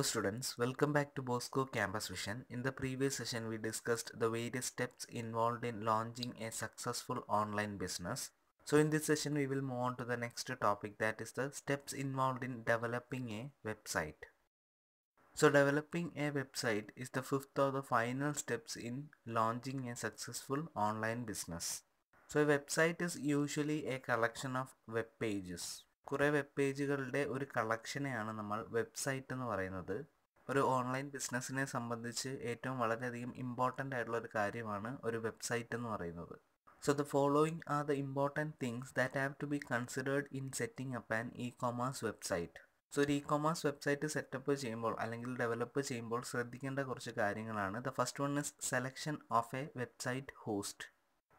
Hello students, welcome back to Bosco Campus Vision. In the previous session, we discussed the various steps involved in launching a successful online business. So in this session, we will move on to the next topic that is the steps involved in developing a website. So developing a website is the fifth or the final steps in launching a successful online business. So a website is usually a collection of web pages കുറേ web പേജുകളുടെ ഒരു കളക്ഷനെയാണ് നമ്മൾ website എന്ന് പറയുന്നത് ഒരു online ബിസിനസ്സിനെ സംബന്ധിച്ച് ഏറ്റവും വളരെയധികം ഇമ്പോർട്ടൻ്റ് ആയിട്ടുള്ള ഒരു കാര്യമാണ് ഒരു വെബ്സൈറ്റ് എന്ന് പറയുന്നത് so the following are the important things that have to be considered in setting up an e commerce website so ഒരു ഇ കൊമേഴ്സ് വെബ്സൈറ്റ് സെറ്റപ്പ് ചെയ്യുമ്പോൾ അല്ലെങ്കിൽ ഡെവലപ്പ് ചെയ്യുമ്പോൾ ശ്രദ്ധിക്കേണ്ട കുറച്ച് കാര്യങ്ങളാണ് the first one is selection of a website host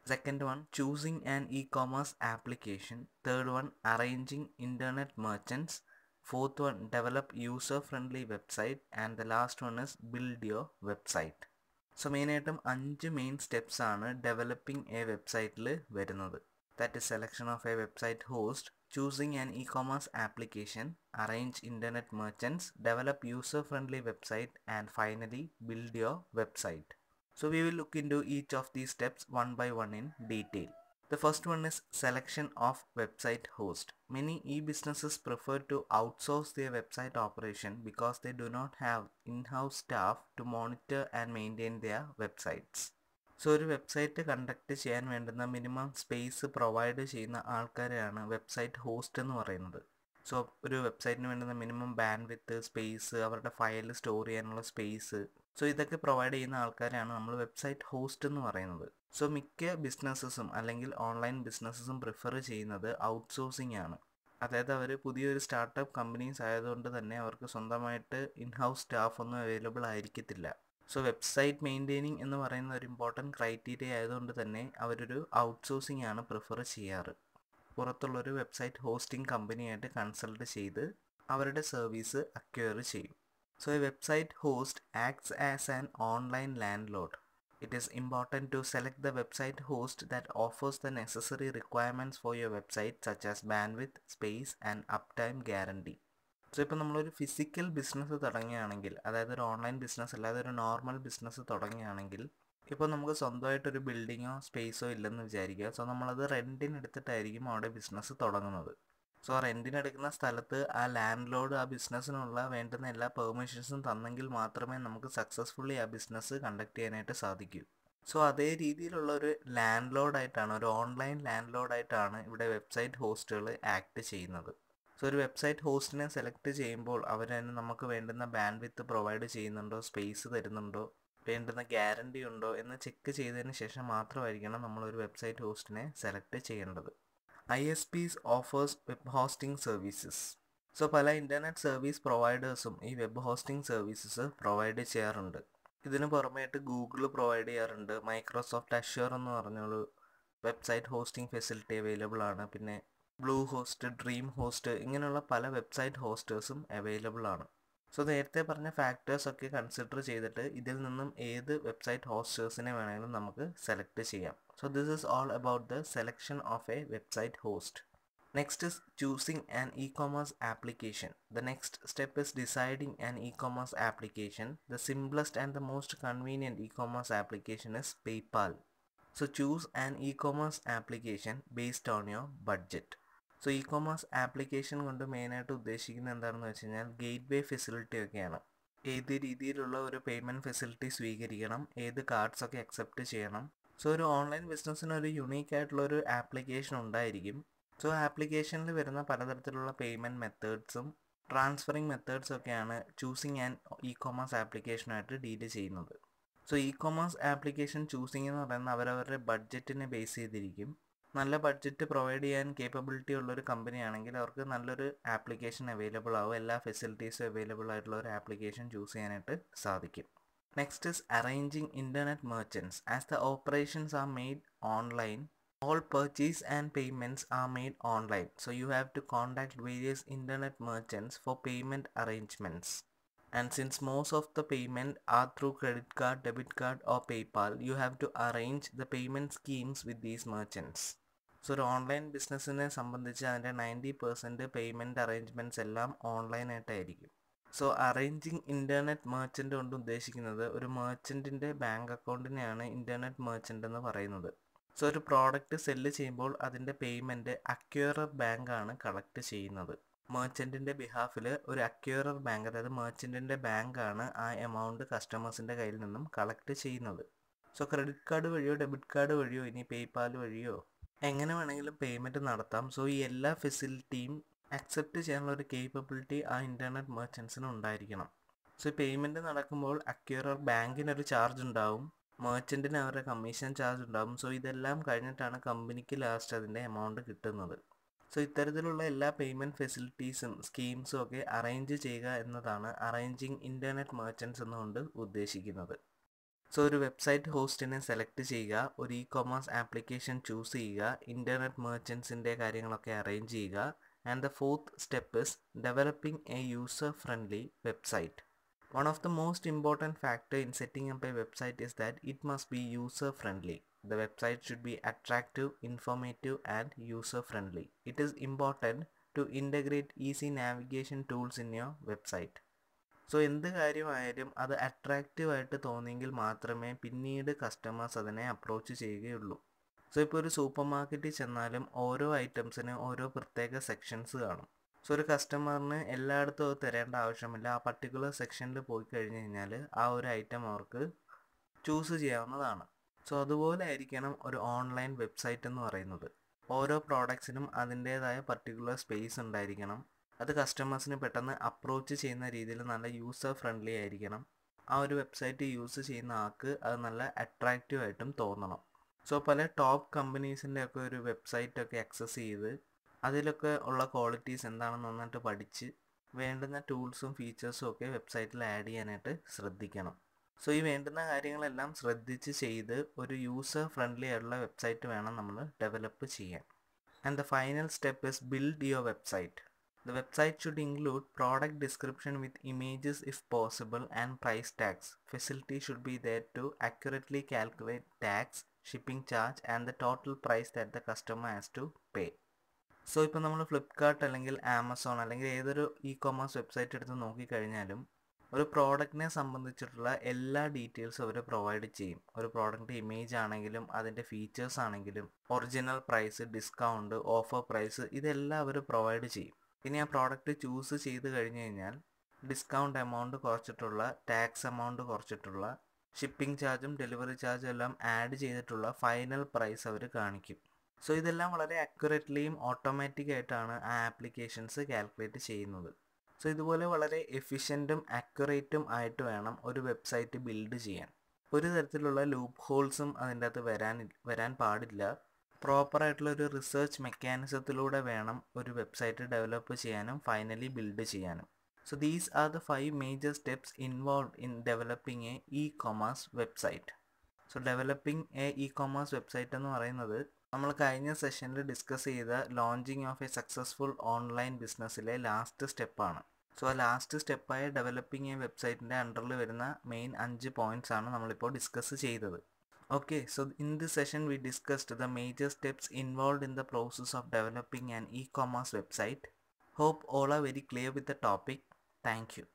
second one choosing an e-commerce application third one arranging internet merchants fourth one develop user friendly website and the last one is build your website so main item anju main steps are developing a website that is selection of a website host choosing an e-commerce application arrange internet merchants develop user friendly website and finally build your website So we will look into each of these steps one by one in detail. The first one is selection of website host. Many e-businesses prefer to outsource their website operation because they do not have in-house staff to monitor and maintain their websites. So ഒരു website conduct ചെയ്യാൻ വേണ്ടുന്ന minimum space provide ചെയ്യുന്ന ആൾക്കാരെയാണ് website host എന്ന് പറയുന്നത് so ഒരു വെബ്സൈറ്റിന് വേണ്ടുന്ന minimum bandwidth space അവരുടെ ഫയൽ സ്റ്റോർ ചെയ്യാനുള്ള സ്പേസ് സോ ഇതൊക്കെ പ്രൊവൈഡ് ചെയ്യുന്ന ആൾക്കാരെയാണ് നമ്മൾ വെബ്സൈറ്റ് ഹോസ്റ്റ് എന്ന് പറയുന്നത് സോ മിക്ക ബിസിനസ്സസും അല്ലെങ്കിൽ ഓൺലൈൻ ബിസിനസ്സസും പ്രിഫർ ചെയ്യുന്നത് ഔട്ട്സോഴ്സിംഗ് ആണ് അതായത് അവർ പുതിയൊരു സ്റ്റാർട്ടപ്പ് കമ്പനീസ് ആയതുകൊണ്ട് തന്നെ അവർക്ക് സ്വന്തമായിട്ട് ഇൻഹൗസ് സ്റ്റാഫ് ഒന്നും അവൈലബിൾ ആയിരിക്കത്തില്ല സോ വെബ്സൈറ്റ് മെയിൻറ്റെയിനിങ് എന്ന് പറയുന്ന ഒരു ഇമ്പോർട്ടൻറ്റ് ക്രൈറ്റീരിയ ആയതുകൊണ്ട് തന്നെ അവരൊരു ഔട്ട്സോഴ്സിംഗ് ആണ് പ്രിഫർ ചെയ്യാറ് പുറത്തുള്ളൊരു വെബ്സൈറ്റ് ഹോസ്റ്റിംഗ് കമ്പനിയായിട്ട് കൺസൾട്ട് ചെയ്ത് അവരുടെ സർവീസ് അക്വയർ ചെയ്യും So a website host acts as an online landlord. It is important to select the website host that offers the necessary requirements for your website such as bandwidth, space and uptime guarantee. So ഇപ്പോൾ നമ്മളൊരു physical business തുടങ്ങുകയാണെങ്കിൽ അതായത് ഒരു online business അല്ലാതെ ഒരു normal business തുടങ്ങുകയാണെങ്കിൽ ഇപ്പോൾ നമുക്ക് സ്വന്തമായിട്ടൊരു ബിൽഡിങ്ങോ സ്പേസോ ഇല്ലെന്ന് വിചാരിക്കുക സോ നമ്മളത് റെൻറ്റിനെടുത്തിട്ടായിരിക്കും അവിടെ ബിസിനസ് തുടങ്ങുന്നത് സോ എടുക്കുന്ന സ്ഥലത്ത് ആ ലാൻഡ് ലോഡ് ആ ബിസിനസ്സിനുള്ള വേണ്ടുന്ന എല്ലാ പെർമിഷൻസും തന്നെങ്കിൽ മാത്രമേ നമുക്ക് സക്സസ്ഫുള്ളി ആ ബിസിനസ് കണ്ടക്ട് ചെയ്യാനായിട്ട് സാധിക്കൂ സോ അതേ രീതിയിലുള്ള ഒരു ലാൻഡ് ലോഡായിട്ടാണ് ഒരു ഓൺലൈൻ ലാൻഡ് ലോഡായിട്ടാണ് ഇവിടെ വെബ്സൈറ്റ് ഹോസ്റ്റുകൾ ആക്ട് ചെയ്യുന്നത് സോ ഒരു വെബ്സൈറ്റ് ഹോസ്റ്റിനെ സെലക്ട് ചെയ്യുമ്പോൾ അവർ തന്നെ നമുക്ക് വേണ്ടുന്ന ബാൻഡ് വിത്ത് പ്രൊവൈഡ് ചെയ്യുന്നുണ്ടോ സ്പേസ് തരുന്നുണ്ടോ വേണ്ടുന്ന ഗ്യാരണ്ടി ഉണ്ടോ എന്ന് ചെക്ക് ചെയ്തതിന് ശേഷം മാത്രമായിരിക്കണം നമ്മളൊരു വെബ്സൈറ്റ് ഹോസ്റ്റിനെ സെലക്ട് ചെയ്യേണ്ടത് I S Ps offers web hosting services so പല ഇൻ്റർനെറ്റ് സർവീസ് പ്രൊവൈഡേഴ്സും ഈ വെബ് ഹോസ്റ്റിംഗ് സർവീസസ് പ്രൊവൈഡ് ചെയ്യാറുണ്ട് ഇതിന് പുറമേയായിട്ട് ഗൂഗിൾ പ്രൊവൈഡ് ചെയ്യാറുണ്ട് മൈക്രോസോഫ്റ്റ് അഷ്യൂർ എന്ന് പറഞ്ഞൊരു വെബ്സൈറ്റ് ഹോസ്റ്റിംഗ് ഫെസിലിറ്റി അവൈലബിൾ ആണ് പിന്നെ ബ്ലൂ ഹോസ്റ്റ് ഡ്രീം ഹോസ്റ്റ് ഇങ്ങനെയുള്ള പല വെബ്സൈറ്റ് ഹോസ്റ്റേഴ്സും അവൈലബിൾ ആണ് സോ നേരത്തെ പറഞ്ഞ ഫാക്ടേഴ്സ് ഒക്കെ കൺസിഡർ ചെയ്തിട്ട് ഇതിൽ നിന്നും ഏത് വെബ്സൈറ്റ് ഹോസ്റ്റേഴ്സിനെ വേണമെങ്കിലും നമുക്ക് സെലക്ട് ചെയ്യാം so this is all about the selection of a website host next is choosing and e commerce application the next step is deciding and e commerce application the simplest and the most convenient e commerce application is PayPal so choose and e commerce application based on your budget so e commerce application കൊണ്ട് മെയിനായിട്ട് ഉദ്ദേശിക്കുന്നത് എന്താണെന്ന് വെച്ച് കഴിഞ്ഞാൽ gate വേ ഫെസിലിറ്റിയൊക്കെയാണ് ഏത് രീതിയിലുള്ള ഒരു payment facility സ്വീകരിക്കണം ഏത് കാർഡ്സൊക്കെ അക്സെപ്റ്റ് ചെയ്യണം സോ ഒരു ഓൺലൈൻ ബിസിനസ്സിന് ഒരു യുണീക്ക് ആയിട്ടുള്ള ഒരു ആപ്ലിക്കേഷൻ ഉണ്ടായിരിക്കും സോ ആപ്ലിക്കേഷനിൽ വരുന്ന പലതരത്തിലുള്ള പേയ്മെൻറ്റ് മെത്തേഡ്സും ട്രാൻസ്ഫറിങ് മെത്തേഡ്സ് ഒക്കെയാണ് ചൂസിങ് ആൻഡ് ഇ കോമേഴ്സ് ആപ്ലിക്കേഷനായിട്ട് ഡീല് ചെയ്യുന്നത് so e commerce application choosing എന്ന് പറയുന്നത് അവരവരുടെ ബഡ്ജറ്റിനെ ബേസ് ചെയ്തിരിക്കും നല്ല ബഡ്ജറ്റ് പ്രൊവൈഡ് ചെയ്യാൻ കേപ്പബിലിറ്റി ഉള്ളൊരു കമ്പനിയാണെങ്കിൽ അവർക്ക് നല്ലൊരു ആപ്ലിക്കേഷൻ അവൈലബിൾ ആവും എല്ലാ ഫെസിലിറ്റീസും അവൈലബിൾ ആയിട്ടുള്ള ഒരു ആപ്ലിക്കേഷൻ ചൂസ് ചെയ്യാനായിട്ട് സാധിക്കും next is arranging internet merchants as the operations are made online all purchase and payments are made online so you have to contact various internet merchants for payment arrangements and since most of the payment are through credit card debit card or PayPal you have to arrange the payment schemes with these merchants so ഒരു online ബിസിനസ്സിനെ സംബന്ധിച്ച് അതിൻ്റെ ninety percent payment arrangements എല്ലാം ഓൺലൈനായിട്ടായിരിക്കും so arranging internet merchant കൊണ്ട് ഉദ്ദേശിക്കുന്നത് ഒരു മെർച്ചൻറ്റിൻ്റെ ബാങ്ക് അക്കൗണ്ടിനെയാണ് ഇൻ്റർനെറ്റ് മെർച്ചൻ്റ് എന്ന് പറയുന്നത് സോ ഒരു പ്രോഡക്റ്റ് സെല്ല് ചെയ്യുമ്പോൾ അതിൻ്റെ പേയ്മെൻറ്റ് അക്യൂറർ ബാങ്കാണ് കളക്ട് ചെയ്യുന്നത് മെർച്ചൻറ്റിൻ്റെ ബിഹാഫിൽ ഒരു അക്യൂറർ ബാങ്ക് അതായത് മെർച്ചൻറ്റിൻ്റെ ബാങ്കാണ് ആ എമൗണ്ട് കസ്റ്റമേഴ്സിൻ്റെ കയ്യിൽ നിന്നും കളക്ട് ചെയ്യുന്നത് സോ ക്രെഡിറ്റ് കാർഡ് വഴിയോ ഡെബിറ്റ് കാർഡ് വഴിയോ ഇനി പേയ്പാൽ വഴിയോ എങ്ങനെ വേണമെങ്കിലും പേയ്മെൻറ്റ് നടത്താം സോ ഈ എല്ലാ ഫെസിലിറ്റിയും അക്സെപ്റ്റ് ചെയ്യാനുള്ള ഒരു കേപ്പബിലിറ്റി ആ ഇൻ്റർനെറ്റ് മെർച്ചൻസിന് ഉണ്ടായിരിക്കണം സോ ഈ പേയ്മെൻറ്റ് നടക്കുമ്പോൾ അക്യൂറർ ബാങ്കിനൊരു ചാർജ് ഉണ്ടാവും മെർച്ചൻറ്റിന് അവരുടെ കമ്മീഷൻ ചാർജ് ഉണ്ടാവും സോ ഇതെല്ലാം കഴിഞ്ഞിട്ടാണ് കമ്പനിക്ക് ലാസ്റ്റ് അതിൻ്റെ എമൗണ്ട് കിട്ടുന്നത് സോ ഇത്തരത്തിലുള്ള എല്ലാ പേയ്മെൻറ്റ് ഫെസിലിറ്റീസും സ്കീംസും ഒക്കെ അറേഞ്ച് ചെയ്യുക എന്നതാണ് അറേഞ്ചിങ് ഇൻ്റർനെറ്റ് മെർച്ചൻസ് എന്നുകൊണ്ട് ഉദ്ദേശിക്കുന്നത് സോ ഒരു വെബ്സൈറ്റ് ഹോസ്റ്റിനെ സെലക്ട് ചെയ്യുക ഒരു ഇ കൊമേഴ്സ് ആപ്ലിക്കേഷൻ ചൂസ് ചെയ്യുക ഇൻ്റർനെറ്റ് മെർച്ചൻസിൻ്റെ കാര്യങ്ങളൊക്കെ അറേഞ്ച് ചെയ്യുക and the fourth step is developing a user friendly website one of the most important factor in setting up a website is that it must be user friendly the website should be attractive informative and user friendly it is important to integrate easy navigation tools in your website so എന്ത് കാര്യമായാലും അത് അട്രാക്റ്റീവായിട്ട് തോന്നിയെങ്കിൽ മാത്രമേ പിന്നീട് customers അതിനെ approach ചെയ്യുകയുള്ളൂ so ഇപ്പോൾ ഒരു super മാർക്കറ്റിൽ ചെന്നാലും ഓരോ ഐറ്റംസിന് ഓരോ പ്രത്യേക സെക്ഷൻസ് കാണും സോ ഒരു കസ്റ്റമറിന് എല്ലായിടത്തും തരേണ്ട ആവശ്യമില്ല ആ പർട്ടിക്കുലർ സെക്ഷനിൽ പോയി കഴിഞ്ഞ് കഴിഞ്ഞാൽ ആ ഒരു ഐറ്റം അവർക്ക് ചൂസ് ചെയ്യാവുന്നതാണ് സോ അതുപോലെ ആയിരിക്കണം ഒരു ഓൺലൈൻ വെബ്സൈറ്റ് എന്ന് പറയുന്നത് ഓരോ പ്രോഡക്ട്സിനും അതിൻ്റേതായ പർട്ടിക്കുലർ സ്പേസ് ഉണ്ടായിരിക്കണം അത് കസ്റ്റമേഴ്സിന് പെട്ടെന്ന് അപ്രോച്ച് ചെയ്യുന്ന രീതിയിൽ നല്ല യൂസർ ഫ്രണ്ട്ലി ആയിരിക്കണം ആ ഒരു വെബ്സൈറ്റ് യൂസ് ചെയ്യുന്ന ആൾക്ക് അത് നല്ല ആയിട്ടും തോന്നണം സോ പല ടോപ്പ് കമ്പനീസിൻ്റെ ഒക്കെ ഒരു വെബ്സൈറ്റൊക്കെ ആക്സസ് ചെയ്ത് അതിലൊക്കെ ഉള്ള ക്വാളിറ്റീസ് എന്താണെന്ന് നന്നായിട്ട് പഠിച്ച് വേണ്ടുന്ന ടൂൾസും ഫീച്ചേഴ്സും ഒക്കെ വെബ്സൈറ്റിൽ ആഡ് ചെയ്യാനായിട്ട് ശ്രദ്ധിക്കണം സോ ഈ വേണ്ടുന്ന കാര്യങ്ങളെല്ലാം ശ്രദ്ധിച്ച് ചെയ്ത് ഒരു യൂസർ ഫ്രണ്ട്ലി ആയിട്ടുള്ള വെബ്സൈറ്റ് വേണം നമ്മൾ ഡെവലപ്പ് ചെയ്യാൻ and the final step is build your website The website should include product description with images if possible and price tags. Facility should be there to accurately calculate tax, shipping charge and the total price that the customer has to pay. So ഇപ്പോൾ നമ്മൾ ഫ്ലിപ്കാർട്ട് അല്ലെങ്കിൽ Amazon അല്ലെങ്കിൽ ഏതൊരു E commerce website എടുത്ത് നോക്കിക്കഴിഞ്ഞാലും ഒരു പ്രോഡക്റ്റിനെ സംബന്ധിച്ചിട്ടുള്ള എല്ലാ ഡീറ്റെയിൽസും അവർ പ്രൊവൈഡ് ചെയ്യും ഒരു പ്രോഡക്റ്റ് ഇമേജ് ആണെങ്കിലും അതിൻ്റെ ഫീച്ചേഴ്സ് ആണെങ്കിലും original price discount offer price ഇതെല്ലാം അവർ പ്രൊവൈഡ് ചെയ്യും ഇനി ആ പ്രോഡക്റ്റ് ചൂസ് ചെയ്ത് കഴിഞ്ഞ് കഴിഞ്ഞാൽ ഡിസ്കൗണ്ട് എമൗണ്ട് കുറച്ചിട്ടുള്ള ടാക്സ് എമൗണ്ട് കുറച്ചിട്ടുള്ള ഷിപ്പിംഗ് ചാർജും ഡെലിവറി ചാർജും എല്ലാം ആഡ് ചെയ്തിട്ടുള്ള ഫൈനൽ പ്രൈസ് അവർ കാണിക്കും സോ ഇതെല്ലാം വളരെ അക്യുറേറ്റ്ലിയും ആയിട്ടാണ് ആ ആപ്ലിക്കേഷൻസ് കാൽക്കുലേറ്റ് ചെയ്യുന്നത് സോ ഇതുപോലെ വളരെ എഫിഷ്യൻറ്റും അക്യുറേറ്റും ആയിട്ട് വേണം ഒരു വെബ്സൈറ്റ് ബിൽഡ് ചെയ്യാൻ ഒരു തരത്തിലുള്ള ലൂപ്പ് ഹോൾസും അതിൻ്റെ അകത്ത് വരാൻ വരാൻ പാടില്ല ഒരു റിസർച്ച് മെക്കാനിസത്തിലൂടെ വേണം ഒരു വെബ്സൈറ്റ് ഡെവലപ്പ് ചെയ്യാനും ഫൈനലി ബിൽഡ് ചെയ്യാനും so these are the five major steps involve in developing a e commerce website so developing a e commerce website എന്ന് പറയുന്നത് നമ്മൾ കഴിഞ്ഞ സെഷനിൽ ഡിസ്കസ് ചെയ്ത launching of a successful online ബിസിനസ്സിലെ ലാസ്റ്റ് സ്റ്റെപ്പാണ് സോ ആ ലാസ്റ്റ് സ്റ്റെപ്പായ ഡെവലപ്പിംഗ് എ വെബ്സൈറ്റിൻ്റെ അണ്ടറിൽ വരുന്ന മെയിൻ അഞ്ച് പോയിന്റ്സ് ആണ് നമ്മളിപ്പോൾ ഡിസ്കസ് ചെയ്തത് Okay, so in this session we discussed the major steps involved in the process of developing an e-commerce website. Hope all are very clear with the topic. Thank you.